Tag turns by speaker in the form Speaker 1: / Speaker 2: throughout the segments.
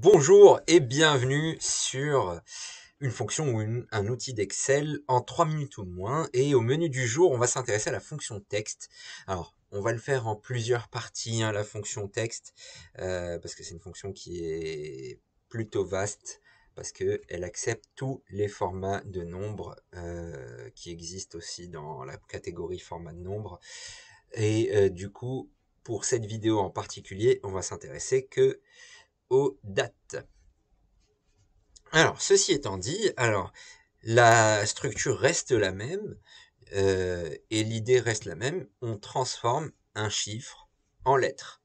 Speaker 1: Bonjour et bienvenue sur une fonction ou un outil d'Excel en 3 minutes ou moins. Et au menu du jour, on va s'intéresser à la fonction texte. Alors, on va le faire en plusieurs parties, hein, la fonction texte, euh, parce que c'est une fonction qui est plutôt vaste, parce qu'elle accepte tous les formats de nombres euh, qui existent aussi dans la catégorie format de nombre. Et euh, du coup, pour cette vidéo en particulier, on va s'intéresser que aux dates. Alors, ceci étant dit, alors, la structure reste la même euh, et l'idée reste la même. On transforme un chiffre en lettres.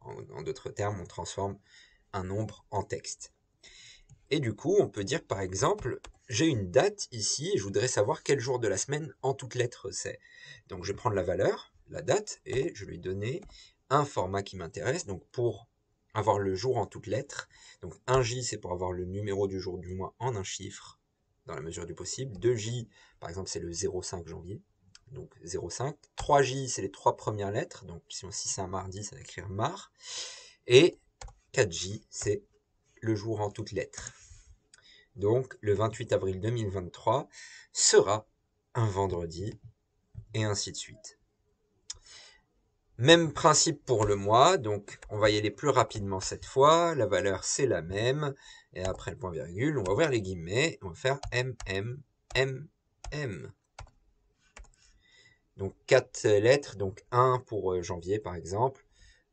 Speaker 1: En, d'autres termes, on transforme un nombre en texte. Et du coup, on peut dire par exemple, j'ai une date ici, et je voudrais savoir quel jour de la semaine en toutes lettres c'est. Donc je vais prendre la valeur, la date, et je vais lui donner un format qui m'intéresse. Donc pour avoir le jour en toutes lettres. Donc 1J, c'est pour avoir le numéro du jour du mois en un chiffre, dans la mesure du possible. 2J, par exemple, c'est le 05 janvier, donc 05. 3J, c'est les trois premières lettres, donc si, c'est un mardi, ça va écrire mar. Et 4J, c'est le jour en toutes lettres. Donc le 28 avril 2023 sera un vendredi, et ainsi de suite. Même principe pour le mois, donc on va y aller plus rapidement cette fois, la valeur c'est la même, et après le point virgule, on va ouvrir les guillemets, on va faire M, M, M, M. Donc 4 lettres, donc 1 pour euh, janvier par exemple,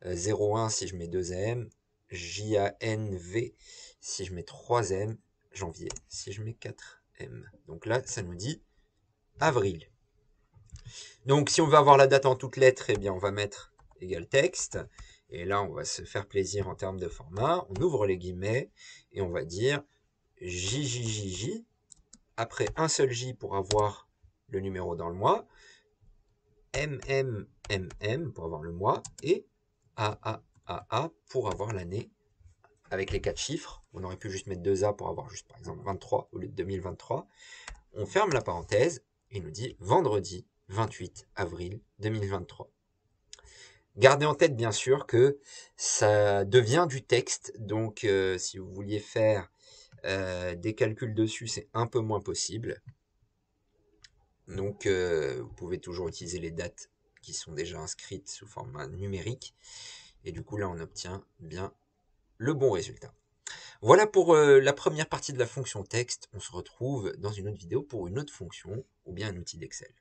Speaker 1: 01 euh, si je mets 2 M, J-A-N-V si je mets 3 M, janvier si je mets 4 M. Donc là, ça nous dit avril. Donc, si on veut avoir la date en toutes lettres, eh bien, on va mettre égal texte. Et là, on va se faire plaisir en termes de format. On ouvre les guillemets et on va dire JJJJ. Après un seul J pour avoir le numéro dans le mois. MMMM pour avoir le mois. Et AAAA pour avoir l'année avec les quatre chiffres. On aurait pu juste mettre 2A pour avoir juste par exemple 23 au lieu de 2023. On ferme la parenthèse et nous dit vendredi 28 avril 2023. Gardez en tête bien sûr que ça devient du texte, donc euh, si vous vouliez faire euh, des calculs dessus, c'est un peu moins possible. Donc euh, vous pouvez toujours utiliser les dates qui sont déjà inscrites sous format numérique. Et du coup là on obtient bien le bon résultat. Voilà pour la première partie de la fonction texte. On se retrouve dans une autre vidéo pour une autre fonction ou bien un outil d'Excel.